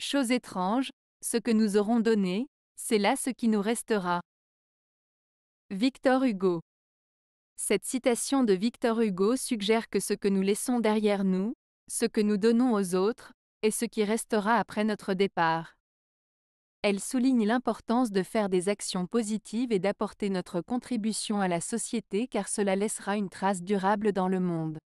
Chose étrange, ce que nous aurons donné, c'est là ce qui nous restera. Victor Hugo Cette citation de Victor Hugo suggère que ce que nous laissons derrière nous, ce que nous donnons aux autres, est ce qui restera après notre départ. Elle souligne l'importance de faire des actions positives et d'apporter notre contribution à la société car cela laissera une trace durable dans le monde.